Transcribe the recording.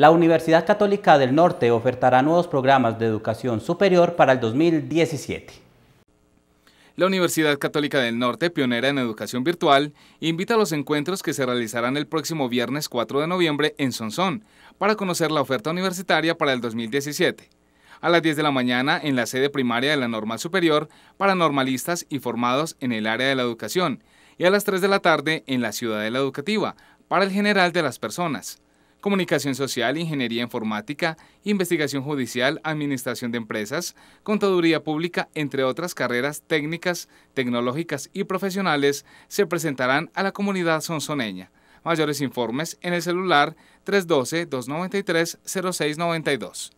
La Universidad Católica del Norte ofertará nuevos programas de educación superior para el 2017. La Universidad Católica del Norte, pionera en educación virtual, invita a los encuentros que se realizarán el próximo viernes 4 de noviembre en Sonsón para conocer la oferta universitaria para el 2017. A las 10 de la mañana en la sede primaria de la Normal Superior para normalistas y formados en el área de la educación y a las 3 de la tarde en la Ciudad de la Educativa para el general de las personas comunicación social, ingeniería informática, investigación judicial, administración de empresas, contaduría pública, entre otras carreras técnicas, tecnológicas y profesionales, se presentarán a la comunidad sonsoneña. Mayores informes en el celular 312-293-0692.